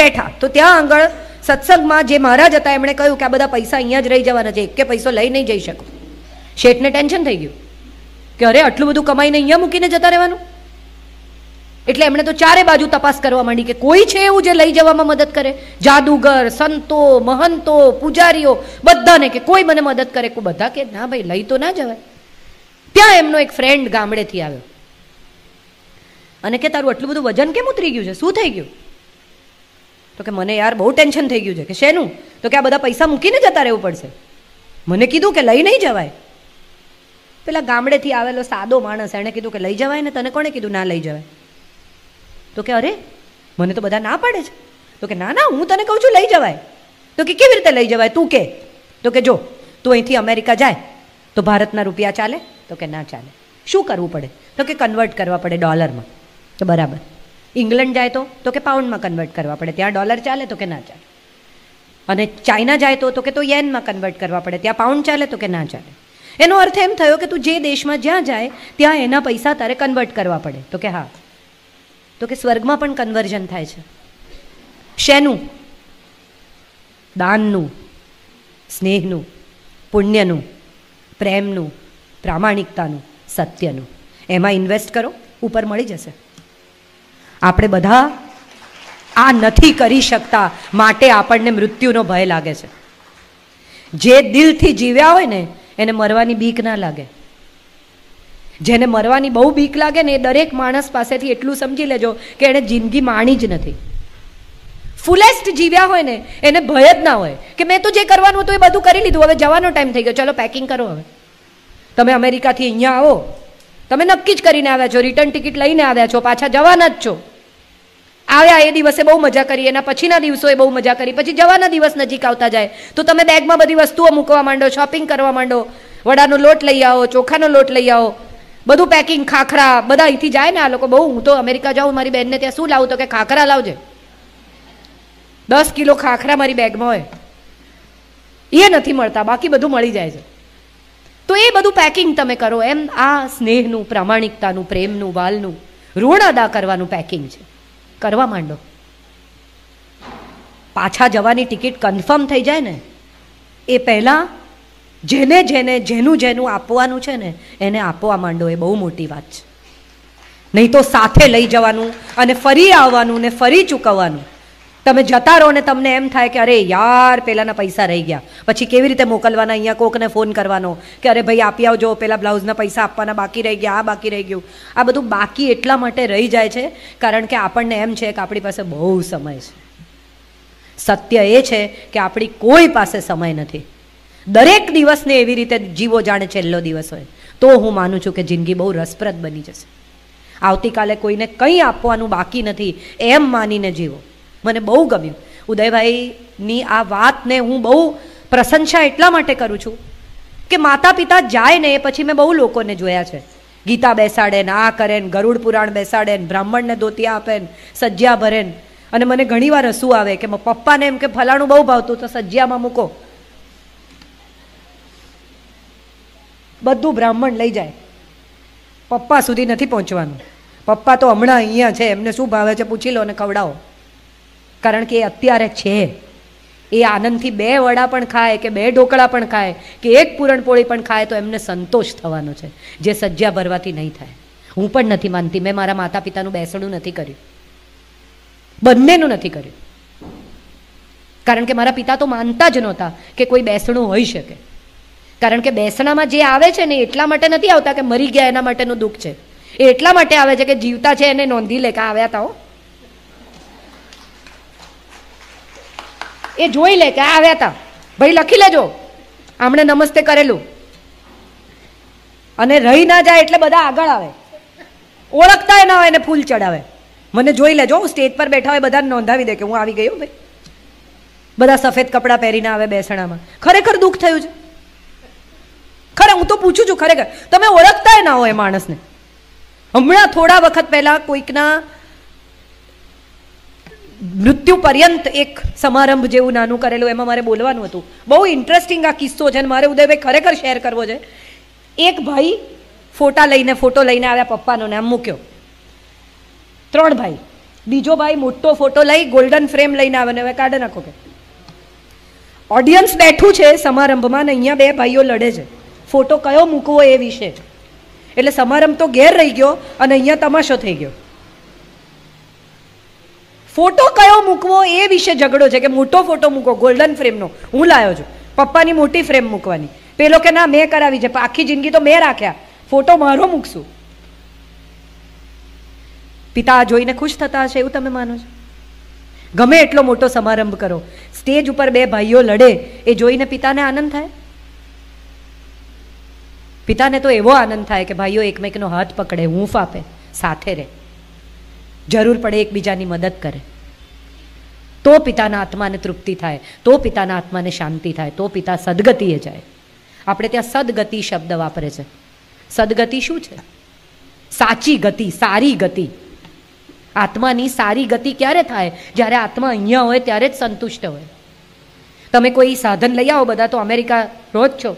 A: બેઠા તો ત્યાં આગળ સત્સંગમાં જે મહારાજ હતા એમણે કહ્યું કે આ બધા પૈસા અહીંયા જ રહી જવાના છે એક કે પૈસો લઈ નહીં જઈ શકું શેઠને ટેન્શન થઈ ગયું કે અરે આટલું બધું કમાઈને અહીંયા મૂકીને જતા રહેવાનું એટલે એમણે તો ચારે બાજુ તપાસ કરવા માંડી કે કોઈ છે એવું જે લઈ જવામાં મદદ કરે જાદુગર સંતો મહંતો પૂજારીઓ બધાને કે કોઈ મને મદદ કરે કોઈ બધા કે ના ભાઈ લઈ તો ના જવાય ત્યાં એમનો એક ફ્રેન્ડ ગામડેથી આવ્યો અને કે તારું આટલું બધું વજન કેમ ઉતરી ગયું છે શું થઈ ગયું તો કે મને યાર બહુ ટેન્શન થઈ ગયું છે કે શેનું તો કે આ બધા પૈસા મૂકીને જતા રહેવું પડશે મને કીધું કે લઈ નહીં જવાય પેલા ગામડેથી આવેલો સાદો માણસ એણે કીધું કે લઈ જવાય ને તને કોણે કીધું ના લઈ જવાય તો કે અરે મને તો બધા ના પાડે છે તો કે ના ના હું તને કહું છું લઈ જવાય તો કે કેવી રીતે લઈ જવાય તું કે તો કે જો તું અહીંથી અમેરિકા જાય તો ભારતના રૂપિયા ચાલે તો કે ના ચાલે શું કરવું પડે તો કે કન્વર્ટ કરવા પડે ડોલરમાં તો બરાબર ઇંગ્લેન્ડ જાય તો તો કે પાઉન્ડમાં કન્વર્ટ કરવા પડે ત્યાં ડોલર ચાલે તો કે ના ચાલે અને ચાઇના જાય તો તો કે તો યેનમાં કન્વર્ટ કરવા પડે ત્યાં પાઉન્ડ ચાલે તો કે ના ચાલે એનો અર્થ એમ થયો કે તું જે દેશમાં જ્યાં જાય ત્યાં એના પૈસા તારે કન્વર્ટ કરવા પડે તો કે હા તો કે સ્વર્ગમાં પણ કન્વર્ઝન થાય છે શેનું દાનનું સ્નેહનું પુણ્યનું પ્રેમનું પ્રામાણિકતાનું સત્યનું એમાં ઇન્વેસ્ટ કરો ઉપર મળી જશે આપણે બધા આ નથી કરી શકતા માટે આપણને મૃત્યુનો ભય લાગે છે જે દિલથી જીવ્યા હોય ને એને મરવાની બીક ના લાગે જેને મરવાની બહુ બીક લાગે ને એ દરેક માણસ પાસેથી એટલું સમજી લેજો કે એણે જિંદગી માણી જ નથી ફૂલેસ્ટ જીવ્યા હોય ને એને ભય જ ના હોય કે મેં તો જે કરવાનું હતું એ બધું કરી લીધું હવે જવાનો ટાઈમ થઈ ગયો ચલો પેકિંગ કરો હવે તમે અમેરિકાથી અહીંયા આવો તમે નક્કી જ કરીને આવ્યા છો રિટર્ન ટિકિટ લઈને આવ્યા છો પાછા જવાના જ છો આવ્યા એ દિવસે બહુ મજા કરી એના પછીના દિવસોએ બહુ મજા કરી પછી જવાના દિવસ નજીક આવતા જાય તો તમે બેગમાં બધી વસ્તુઓ મૂકવા માંડો શોપિંગ કરવા માંડો વડાનો લોટ લઈ આવો ચોખાનો લોટ લઈ આવો બધું પેકિંગ ખાખરા બધા અહીંથી જાય ને આ લોકો બહુ હું તો અમેરિકા જાઉં મારી બેનને ત્યાં શું લાવું તો કે ખાખરા લાવજે દસ કિલો ખાખરા મારી બેગમાં હોય એ નથી મળતા બાકી બધું મળી જાય છે તો એ બધું પેકિંગ તમે કરો એમ આ સ્નેહનું પ્રામાણિકતાનું પ્રેમનું વાલનું ઋણ અદા કરવાનું પેકિંગ છે કરવા માંડો પાછા જવાની ટિકિટ કન્ફર્મ થઈ જાય ને એ પહેલાં જેને જેને જેનું જેનું આપવાનું છે ને એને આપવા માંડો એ બહુ મોટી વાત છે નહીં તો સાથે લઈ જવાનું અને ફરી આવવાનું ને ફરી ચૂકવવાનું તમે જતા રહો ને તમને એમ થાય કે અરે યાર પેલાના પૈસા રહી ગયા પછી કેવી રીતે મોકલવાના અહીંયા કોકને ફોન કરવાનો કે અરે ભાઈ આપી આવજો પેલા બ્લાઉઝના પૈસા આપવાના બાકી રહી ગયા આ બાકી રહી ગયું આ બધું બાકી એટલા માટે રહી જાય છે કારણ કે આપણને એમ છે કે આપણી પાસે બહુ સમય છે સત્ય એ છે કે આપણી કોઈ પાસે સમય નથી દરેક દિવસને એવી રીતે જીવો જાણે છેલ્લો દિવસ હોય તો હું માનું છું કે જિંદગી બહુ રસપ્રદ બની જશે આવતીકાલે કોઈને કંઈ આપવાનું બાકી નથી એમ માનીને જીવો મને બહુ ગમ્યું ઉદયભાઈની આ વાતને હું બહુ પ્રશંસા એટલા માટે કરું છું કે માતા પિતા જાય ને એ પછી મેં બહુ લોકોને જોયા છે ગીતા બેસાડે ને આ કરે ને ગરુડ પુરાણ બેસાડે ને બ્રાહ્મણને દોતિયા આપે ને સજ્જા ભરે ને અને મને ઘણીવાર હસું આવે કે પપ્પાને એમ કે ફલાણું બહુ ભાવતું તો સજ્જામાં મૂકો બધું બ્રાહ્મણ લઈ જાય પપ્પા સુધી નથી પહોંચવાનું પપ્પા તો હમણાં અહીંયા છે એમને શું ભાવે છે પૂછી લો અને ખવડાવો કારણ કે એ અત્યારે છે એ આનંદથી બે વડા પણ ખાય કે બે ઢોકળા પણ ખાય કે એક પૂરણપોળી પણ ખાય તો એમને સંતોષ થવાનો છે જે સજ્જા ભરવાથી નહીં થાય હું પણ નથી માનતી મેં મારા માતા પિતાનું બેસણું નથી કર્યું બંનેનું નથી કર્યું કારણ કે મારા પિતા તો માનતા જ નહોતા કે કોઈ બેસણું હોઈ શકે કારણ કે બેસણામાં જે આવે છે ને એટલા માટે નથી આવતા કે મરી ગયા એના માટેનું દુઃખ છે એ એટલા માટે આવે છે કે જીવતા છે એને નોંધી લે કે આવ્યા હતા એ જોઈ લે કે આવ્યા હતા ભાઈ લખી લેજો આમણે નમસ્તે કરેલું અને રહી ના જાય એટલે બધા આગળ આવે ઓળખતા ના હોય એને ફૂલ ચડાવે મને જોઈ લેજો હું સ્ટેજ પર બેઠા હોય બધાને નોંધાવી દે કે હું આવી ગયો ભાઈ બધા સફેદ કપડાં પહેરીને આવે બેસણામાં ખરેખર દુઃખ થયું છે ખરે હું તો પૂછું છું ખરેખર તમે ઓળખતા ના હોય માણસને હમણાં થોડા વખત પહેલાં કોઈકના મૃત્યુ પર્યંત એક સમારંભ જેવું નાનું કરેલું એમાં મારે બોલવાનું હતું બહુ ઇન્ટરેસ્ટિંગ આ કિસ્સો છે અને મારે ઉદયભાઈ ખરેખર શેર કરવો છે એક ભાઈ ફોટા લઈને ફોટો લઈને આવ્યા પપ્પાનો નામ મૂક્યો ત્રણ ભાઈ બીજો ભાઈ મોટો ફોટો લઈ ગોલ્ડન ફ્રેમ લઈને આવે ને હવે કાઢે નાખો કે ઓડિયન્સ બેઠું છે સમારંભમાં ને અહીંયા બે ભાઈઓ લડે છે ફોટો કયો મૂકવો એ વિશે એટલે સમારંભ તો ઘેર રહી ગયો અને અહીંયા તમાશો થઈ ગયો ફોટો કયો મૂકવો એ વિશે ઝઘડો છે કે મોટો ફોટો મૂકો ગોલ્ડન ફ્રેમનો હું લાવ્યો છું પપ્પાની મોટી ફ્રેમ મૂકવાની પેલો કે ના મેં કરાવી છે આખી જિંદગી તો મેં રાખ્યા ફોટો મારો મૂકશું પિતા જોઈને ખુશ થતા હશે એવું તમે માનો છો ગમે એટલો મોટો સમારંભ કરો સ્ટેજ ઉપર બે ભાઈઓ લડે એ જોઈને પિતાને આનંદ થાય પિતાને તો એવો આનંદ થાય કે ભાઈઓ એકમેકનો હાથ પકડે હું ફાપે સાથે રહે જરૂર પડે એકબીજાની મદદ કરે તો પિતાના આત્માને તૃપ્તિ થાય તો પિતાના આત્માને શાંતિ થાય તો પિતા સદગતિએ જાય આપણે ત્યાં સદગતિ શબ્દ વાપરે છે સદગતિ શું છે સાચી ગતિ સારી ગતિ આત્માની સારી ગતિ ક્યારે થાય જ્યારે આત્મા અહીંયા હોય ત્યારે જ સંતુષ્ટ હોય તમે કોઈ સાધન લઈ આવો બધા તો અમેરિકા રોજ છો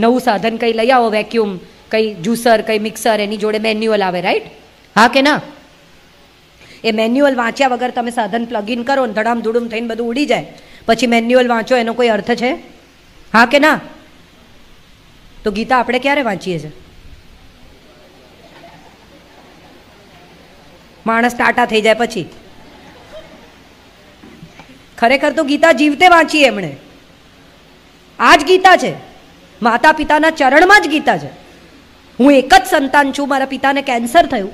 A: નવું સાધન કંઈ લઈ આવો વેક્યુમ કંઈ જ્યુસર કંઈ મિક્સર એની જોડે મેન્યુઅલ આવે રાઈટ હા કે ના એ મેન્યુઅલ વાંચ્યા વગર તમે સાધન પ્લગ ઇન કરો ને ધડામ ધૂડુમ થઈને બધું ઉડી જાય પછી મેન્યુઅલ વાંચો એનો કોઈ અર્થ છે હા કે ના તો ગીતા આપણે ક્યારે વાંચીએ છીએ માણસ ટાટા થઈ જાય પછી ખરેખર તો ગીતા જીવતે વાંચીએ એમણે આ જ ગીતા છે માતા પિતાના ચરણમાં જ ગીતા છે હું એક જ સંતાન છું મારા પિતાને કેન્સર થયું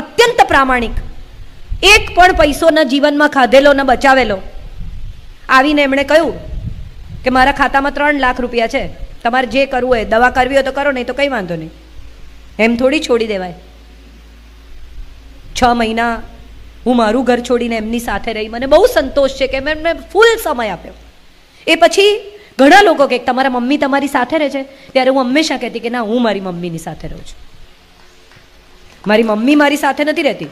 A: અત્યંત પ્રામાણિક એક પણ પૈસો ન જીવનમાં ખાધેલો ને બચાવેલો આવીને એમણે કહ્યું કે મારા ખાતામાં ત્રણ લાખ રૂપિયા છે તમારે જે કરવું હોય દવા કરવી હોય તો કરો નહીં તો કંઈ વાંધો નહીં એમ થોડી છોડી દેવાય છ મહિના હું મારું ઘર છોડીને એમની સાથે રહી મને બહુ સંતોષ છે કે મેં એમને ફૂલ સમય આપ્યો એ પછી ઘણા લોકો કે તમારા મમ્મી તમારી સાથે રહે છે ત્યારે હું હંમેશા કહેતી કે ના હું મારી મમ્મીની સાથે રહું છું મારી મમ્મી મારી સાથે નથી રહેતી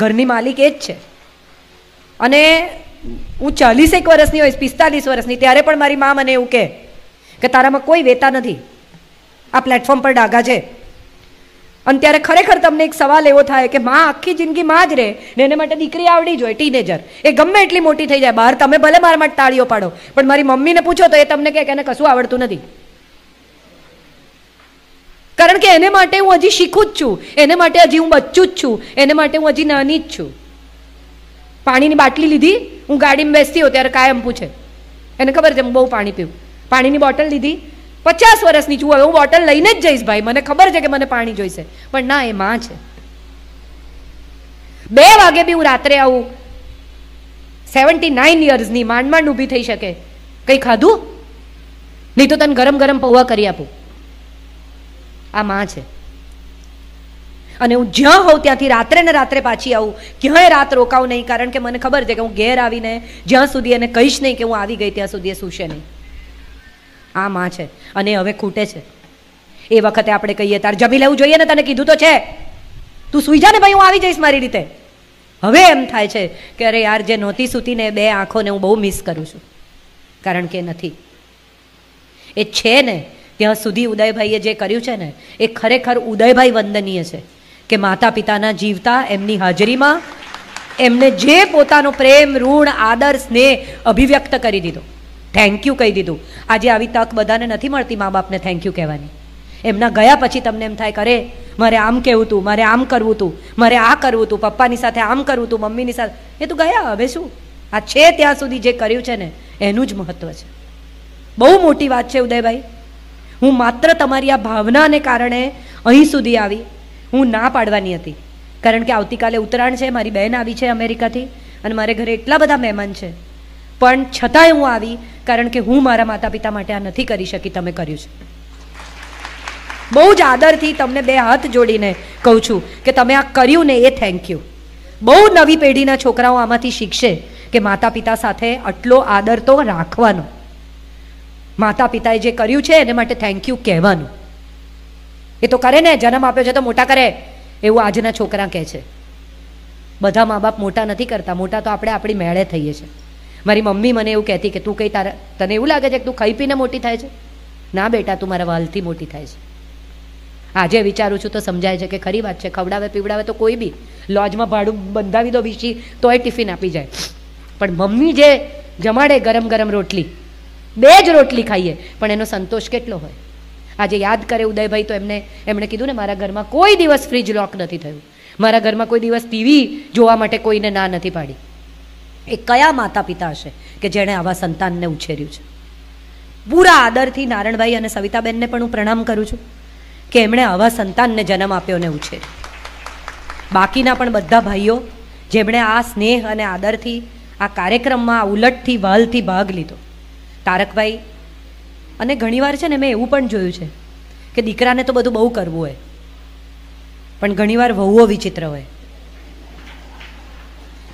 A: ઘરની માલિક એ જ છે અને હું ચાલીસેક વર્ષની હોઈશ પિસ્તાલીસ વર્ષની ત્યારે પણ મારી મા મને એવું કહે કે તારામાં કોઈ વેતા નથી આ પ્લેટફોર્મ પર ડાઘા છે અને ત્યારે ખરેખર તમને એક સવાલ એવો થાય કે માં આખી જિંદગી માં જ રહે ને એને માટે દીકરી આવડી જોઈએ ટીનેજર એ ગમે એટલી મોટી થઈ જાય બહાર તમે ભલે મારા માટે તાળીઓ પાડો પણ મારી મમ્મીને પૂછો તો એ તમને કહે કે એને કશું આવડતું નથી કારણ કે એને માટે હું હજી શીખું જ છું એને માટે હજી હું બચ્ચું જ છું એને માટે હું હજી નાની જ છું પાણીની બાટલી લીધી હું ગાડીમાં બેસતી હો ત્યારે કાયમ પૂછે એને ખબર છે હું બહુ પાણી પીવું પાણીની બોટલ લીધી પચાસ વર્ષની છું હવે હું બોટલ લઈને જ જઈશ ભાઈ મને ખબર છે કે મને પાણી જોઈશે પણ ના એ માં છે બે વાગે બી હું રાત્રે આવું સેવન્ટી નાઇન યર્સની માંડ માંડ ઊભી થઈ શકે કંઈ ખાધું નહીં તો તને ગરમ ગરમ પૌવા કરી આપું આ માં છે અને હું જ્યાં હોઉં ત્યાંથી રાત્રે ને રાત્રે પાછી આવું ક્યાંય રાત રોકાવું નહીં કારણ કે મને ખબર છે કે હું ઘેર આવીને જ્યાં સુધી એને કહીશ નહીં કે હું આવી ગઈ ત્યાં સુધી એ સૂશે નહીં હા માં છે અને હવે ખૂટે છે એ વખતે આપણે કહીએ તાર જમી લેવું જોઈએ ને તને કીધું તો છે તું સુઈ જા ને ભાઈ હું આવી જઈશ મારી રીતે હવે એમ થાય છે કે અરે યાર જે નહોતી સૂતીને બે આંખોને હું બહુ મિસ કરું છું કારણ કે નથી એ છે ને ત્યાં સુધી ઉદયભાઈએ જે કર્યું છે ને એ ખરેખર ઉદયભાઈ વંદનીય છે કે માતા પિતાના જીવતા એમની હાજરીમાં એમને જે પોતાનો પ્રેમ ઋણ આદર સ્નેહ અભિવ્યક્ત કરી દીધો થેન્ક યુ કહી દીધું આજે આવી તક બધાને નથી મળતી મા બાપને થેન્ક યુ કહેવાની એમના ગયા પછી તમને એમ થાય કરે મારે આમ કહેવું તું મારે આમ કરવું તું મારે આ કરવું તું પપ્પાની સાથે આમ કરવું તું મમ્મીની સાથે એ તો ગયા હવે શું આ છે ત્યાં સુધી જે કર્યું છે ને એનું જ મહત્ત્વ છે બહુ મોટી વાત છે ઉદયભાઈ હું માત્ર તમારી આ ભાવનાને કારણે અહીં સુધી આવી હું ના પાડવાની હતી કારણ કે આવતીકાલે ઉત્તરાયણ છે મારી બહેન આવી છે અમેરિકાથી અને મારે ઘરે એટલા બધા મહેમાન છે પણ છતાંય હું આવી કારણ કે હું મારા માતા પિતા માટે આ નથી કરી શકી તમે કર્યું છે બહુ જ આદરથી તમને બે હાથ જોડીને કહું છું કે તમે આ કર્યું ને એ થેન્ક યુ બહુ નવી પેઢીના છોકરાઓ આમાંથી શીખશે કે માતા પિતા સાથે આટલો આદર તો રાખવાનો માતા પિતાએ જે કર્યું છે એને માટે થેન્ક યુ કહેવાનું એ તો કરે ને જન્મ આપ્યો છે તો મોટા કરે એવું આજના છોકરા કહે છે બધા મા બાપ મોટા નથી કરતા મોટા તો આપણે આપણી મેળે થઈએ છીએ મારી મમ્મી મને એવું કહેતી કે તું કંઈ તારા તને એવું લાગે છે કે તું ખાઈ પીને મોટી થાય છે ના બેટા તું મારા વાલથી મોટી થાય છે આજે વિચારું છું તો સમજાય છે કે ખરી વાત છે ખવડાવે પીવડાવે તો કોઈ બી લોજમાં ભાડું બંધાવી દો વીસી તોય ટિફિન આપી જાય પણ મમ્મી જે જમાડે ગરમ ગરમ રોટલી બે જ રોટલી ખાઈએ પણ એનો સંતોષ કેટલો હોય આજે યાદ કરે ઉદયભાઈ તો એમને એમણે કીધું ને મારા ઘરમાં કોઈ દિવસ ફ્રીજ લોક નથી થયું મારા ઘરમાં કોઈ દિવસ ટીવી જોવા માટે કોઈને ના નથી પાડી એ કયા માતા પિતા હશે કે જેણે આવા સંતાનને ઉછેર્યું છે પૂરા આદરથી નારણભાઈ અને સવિતાબેનને પણ હું પ્રણામ કરું છું કે એમણે આવા સંતાનને જન્મ આપ્યો ને ઉછેર્યો બાકીના પણ બધા ભાઈઓ જેમણે આ સ્નેહ અને આદરથી આ કાર્યક્રમમાં ઉલટથી વાલથી ભાગ લીધો તારકભાઈ અને ઘણીવાર છે ને મેં એવું પણ જોયું છે કે દીકરાને તો બધું બહુ કરવું હોય પણ ઘણીવાર વહુઓ વિચિત્ર હોય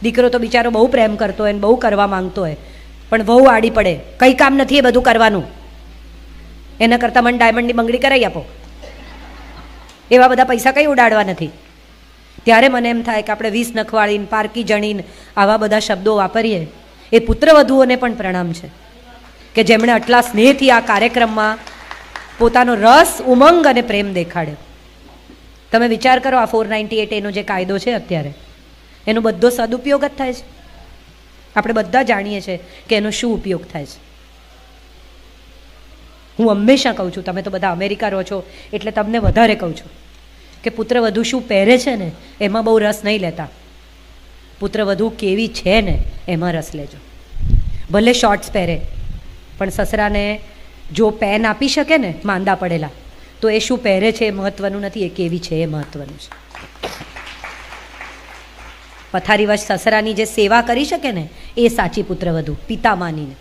A: દીકરો તો બિચારો બહુ પ્રેમ કરતો હોય બહુ કરવા માંગતો હોય પણ બહુ આડી પડે કંઈ કામ નથી એ બધું કરવાનું એના કરતાં મને ડાયમંડની બંગડી કરાવી આપો એવા બધા પૈસા કંઈ ઉડાડવા નથી ત્યારે મને એમ થાય કે આપણે વીસ નખવાળીને પારકી જણીને આવા બધા શબ્દો વાપરીએ એ પુત્રવધુઓને પણ પ્રણામ છે કે જેમણે આટલા સ્નેહથી આ કાર્યક્રમમાં પોતાનો રસ ઉમંગ અને પ્રેમ દેખાડ્યો તમે વિચાર કરો આ ફોર નાઇન્ટી એટ એનો જે કાયદો છે અત્યારે એનો બધો સદુપયોગ જ થાય છે આપણે બધા જાણીએ છીએ કે એનો શું ઉપયોગ થાય છે હું હંમેશા કહું છું તમે તો બધા અમેરિકા રહો છો એટલે તમને વધારે કહું છું કે પુત્ર વધુ શું પહેરે છે ને એમાં બહુ રસ નહીં લેતા પુત્ર વધુ કેવી છે ને એમાં રસ લેજો ભલે શોર્ટ્સ પહેરે પણ સસરાને જો પેન આપી શકે ને માંદા પડેલા તો એ શું પહેરે છે એ મહત્ત્વનું નથી એ કેવી છે એ મહત્વનું છે પથારીવશ સસરાની જે સેવા કરી શકે ને એ સાચી પુત્ર વધુ પિતા માનીને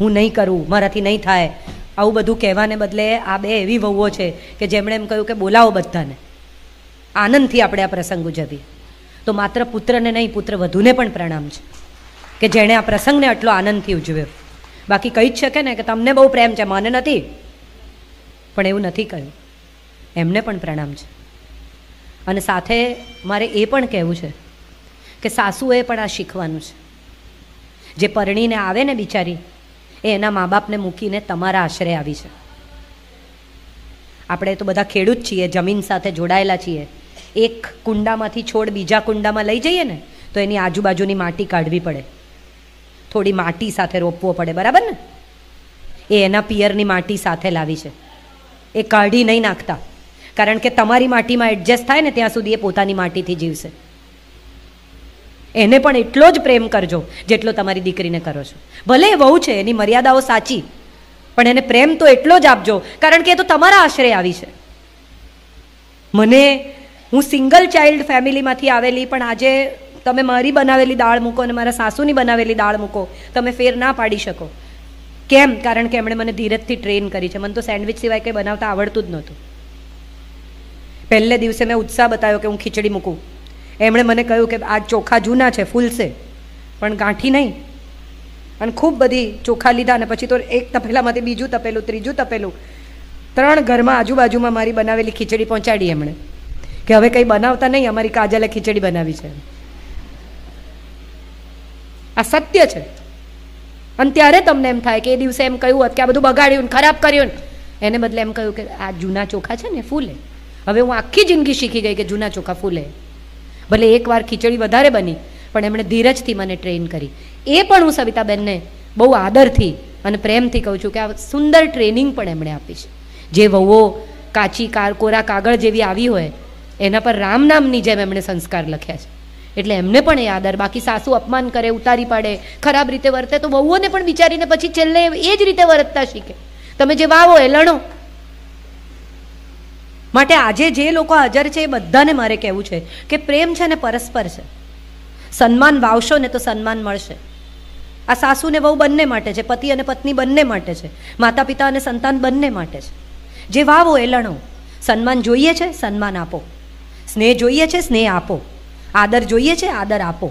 A: હું નહીં કરું મારાથી નહીં થાય આવું બધું કહેવાને બદલે આ બે એવી વહુઓ છે કે જેમણે એમ કહ્યું કે બોલાવો બધાને આનંદથી આપણે આ પ્રસંગ ઉજવીએ તો માત્ર પુત્રને નહીં પુત્ર વધુને પણ પ્રણામ છે કે જેણે આ પ્રસંગને આટલો આનંદથી ઉજવ્યો બાકી કહી જ શકે ને કે તમને બહુ પ્રેમ છે મને નથી પણ એવું નથી કહ્યું એમને પણ પ્રણામ છે અને સાથે મારે એ પણ કહેવું છે કે સાસુએ પણ આ શીખવાનું છે જે પરણીને આવે ને બિચારી એ એના મા બાપને મૂકીને તમારા આશરે આવી છે આપણે તો બધા ખેડૂત છીએ જમીન સાથે જોડાયેલા છીએ એક કુંડામાંથી છોડ બીજા કુંડામાં લઈ જઈએ ને તો એની આજુબાજુની માટી કાઢવી પડે થોડી માટી સાથે રોપવો પડે બરાબર ને એ એના પિયરની માટી સાથે લાવી છે એ કાઢી નહીં નાખતા કારણ કે તમારી માટીમાં એડજસ્ટ થાય ને ત્યાં સુધી એ પોતાની માટીથી જીવશે એને પણ એટલો જ પ્રેમ કરજો જેટલો તમારી દીકરીને કરો છો ભલે વહુ છે એની મર્યાદાઓ સાચી પણ એને પ્રેમ તો એટલો જ આપજો કારણ કે એ તો તમારા આશરે આવી છે મને હું સિંગલ ચાઇલ્ડ ફેમિલીમાંથી આવેલી પણ આજે તમે મારી બનાવેલી દાળ મૂકો અને મારા સાસુની બનાવેલી દાળ મૂકો તમે ફેર ના પાડી શકો કેમ કારણ કે એમણે મને ધીરજથી ટ્રેન કરી છે મને તો સેન્ડવિચ સિવાય કંઈ બનાવતા આવડતું જ નહોતું પહેલે દિવસે મેં ઉત્સાહ બતાવ્યો કે હું ખીચડી મૂકું એમણે મને કહ્યું કે આ ચોખા જૂના છે ફૂલશે પણ ગાંઠી નહીં અને ખૂબ બધી ચોખા લીધા અને પછી તો એક તપેલામાંથી બીજું તપેલું ત્રીજું તપેલું ત્રણ ઘરમાં આજુબાજુમાં મારી બનાવેલી ખીચડી પહોંચાડી એમણે કે હવે કંઈ બનાવતા નહીં અમારી કાજલે ખીચડી બનાવી છે આ સત્ય છે અને ત્યારે તમને એમ થાય કે એ દિવસે એમ કહ્યું હોત કે આ બધું બગાડ્યું ખરાબ કર્યું એને બદલે એમ કહ્યું કે આ જૂના ચોખા છે ને ફૂલે હવે હું આખી જિંદગી શીખી ગઈ કે જૂના ચોખા ફૂલે ભલે એકવાર ખીચડી વધારે બની પણ એમણે ધીરજથી મને ટ્રેન કરી એ પણ હું સવિતાબેનને બહુ આદરથી અને પ્રેમથી કહું છું કે આ સુંદર ટ્રેનિંગ પણ એમણે આપી છે જે વહુઓ કાચી કાર કોરા કાગળ જેવી આવી હોય એના પર રામ નામની જેમ એમણે સંસ્કાર લખ્યા છે એટલે એમને પણ એ આદર બાકી સાસુ અપમાન કરે ઉતારી પાડે ખરાબ રીતે વર્તે તો વહુઓને પણ વિચારીને પછી છેલ્લે એ જ રીતે વર્તતા શીખે તમે જે વાવો એ લણો માટે આજે જે લોકો હાજર છે એ બધાને મારે કહેવું છે કે પ્રેમ છે ને પરસ્પર છે સન્માન વાવશો ને તો સન્માન મળશે આ સાસુ ને વહુ બંને માટે છે પતિ અને પત્ની બંને માટે છે માતા પિતા અને સંતાન બંને માટે છે જે વાવો એ લણો સન્માન જોઈએ છે સન્માન આપો સ્નેહ જોઈએ છે સ્નેહ આપો આદર જોઈએ છે આદર આપો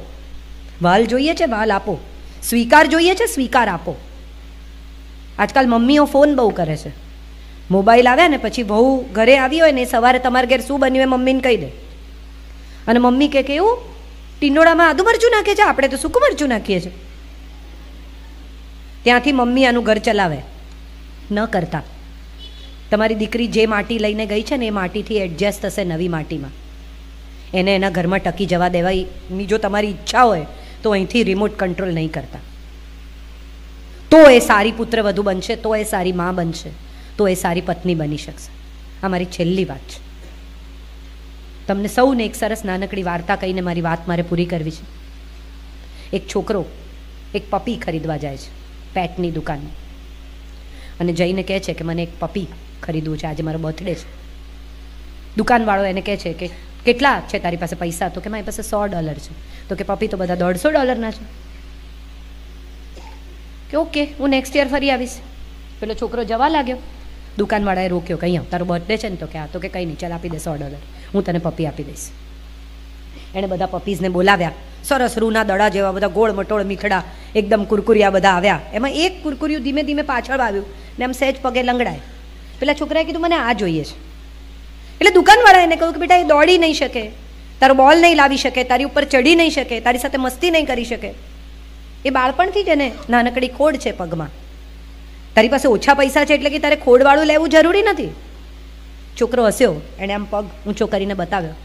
A: વાલ જોઈએ છે વાલ આપો સ્વીકાર જોઈએ છે સ્વીકાર આપો આજકાલ મમ્મીઓ ફોન બહુ કરે છે મોબાઈલ આવ્યા ને પછી બહુ ઘરે આવી હોય ને સવારે તમારા ઘેર શું બન્યું એ મમ્મીને કહી દે અને મમ્મી કે કેવું ટીંડોળામાં આદુ મરચું નાખે છે આપણે તો સૂકું મરચું નાખીએ છીએ ત્યાંથી મમ્મી આનું ઘર ચલાવે ન કરતા તમારી દીકરી જે માટી લઈને ગઈ છે ને એ માટીથી એડજસ્ટ થશે નવી માટીમાં એને એના ઘરમાં ટકી જવા દેવાની જો તમારી ઈચ્છા હોય તો અહીંથી રિમોટ કંટ્રોલ નહીં કરતા તો એ સારી પુત્ર વધુ બનશે તો એ સારી મા બનશે તો એ સારી પત્ની બની શકશે આ મારી છેલ્લી વાત છે તમને સૌને એક સરસ નાનકડી વાર્તા કહીને મારી વાત મારે પૂરી કરવી છે એક છોકરો એક પપી ખરીદવા જાય છે પેટની દુકાને અને જઈને કહે છે કે મને એક પપી ખરીદવું છે આજે મારો બર્થડે છે દુકાનવાળો એને કહે છે કે કેટલા છે તારી પાસે પૈસા તો કે મારી પાસે સો ડોલર છે તો કે પપી તો બધા દોઢસો ડોલરના છે કે ઓકે હું નેક્સ્ટ યર ફરી આવીશ પેલો છોકરો જવા લાગ્યો દુકાનવાળાએ રોક્યો કે અહીંયા તારો બર્થડે છે ને તો કે આ તો કે કંઈ નહીં ચાલ આપી દે સો ડોલર હું તને પપ્પી આપી દઈશ એણે બધા પપ્પીઝને બોલાવ્યા સરસ રૂના દડા જેવા બધા ગોળ મટોળ મીખડા એકદમ કુરકુરિયા બધા આવ્યા એમાં એક કુરકુરિયું ધીમે ધીમે પાછળ આવ્યું ને આમ સહેજ પગે લંગડાય પેલા છોકરાએ કીધું મને આ જોઈએ છે એટલે દુકાનવાળા એને કહ્યું કે બેટા એ દોડી નહીં શકે તારો બોલ નહીં લાવી શકે તારી ઉપર ચડી નહીં શકે તારી સાથે મસ્તી નહીં કરી શકે એ બાળપણથી જ એને નાનકડી ખોડ છે પગમાં તારી પાસે ઓછા પૈસા છે એટલે કે તારે ખોડવાળું લેવું જરૂરી નથી છોકરો હસ્યો એણે આમ પગ ઊંચો કરીને બતાવ્યો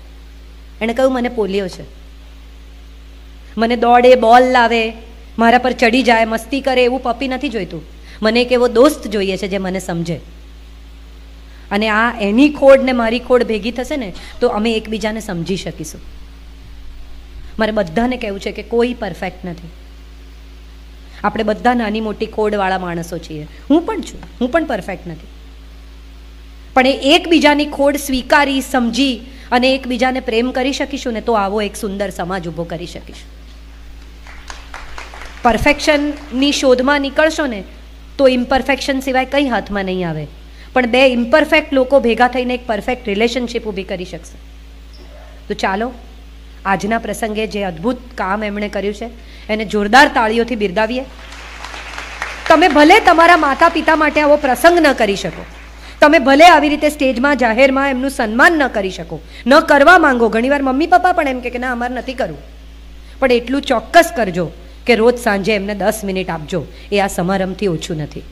A: એણે કહ્યું મને પોલિયો છે મને દોડે બોલ લાવે મારા પર ચડી જાય મસ્તી કરે એવું પપ્પી નથી જોઈતું મને એક એવો દોસ્ત જોઈએ છે જે મને સમજે અને આ એની ખોડ ને મારી ખોડ ભેગી થશે ને તો અમે એકબીજાને સમજી શકીશું મારે બધાને કહેવું છે કે કોઈ પરફેક્ટ નથી આપણે બધા નાની મોટી ખોડવાળા માણસો છીએ હું પણ છું હું પણ પરફેક્ટ નથી પણ એ એકબીજાની ખોડ સ્વીકારી સમજી અને એકબીજાને પ્રેમ કરી શકીશું ને તો આવો એક સુંદર સમાજ ઊભો કરી શકીશું પરફેક્શનની શોધમાં નીકળશો ને તો ઇમ્પરફેક્શન સિવાય કંઈ હાથમાં નહીં આવે પણ બે ઇમ્પરફેક્ટ લોકો ભેગા થઈને એક પરફેક્ટ રિલેશનશીપ ઊભી કરી શકશે તો ચાલો આજના પ્રસંગે જે અદ્ભુત કામ એમણે કર્યું છે એને જોરદાર તાળીઓથી બિરદાવીએ તમે ભલે તમારા માતા પિતા માટે આવો પ્રસંગ ન કરી શકો તમે ભલે આવી રીતે સ્ટેજમાં જાહેરમાં એમનું સન્માન ન કરી શકો ન કરવા માંગો ઘણીવાર મમ્મી પપ્પા પણ એમ કે ના અમારે નથી કરવું પણ એટલું ચોક્કસ કરજો કે રોજ સાંજે એમને દસ મિનિટ આપજો એ આ સમારંભથી ઓછું નથી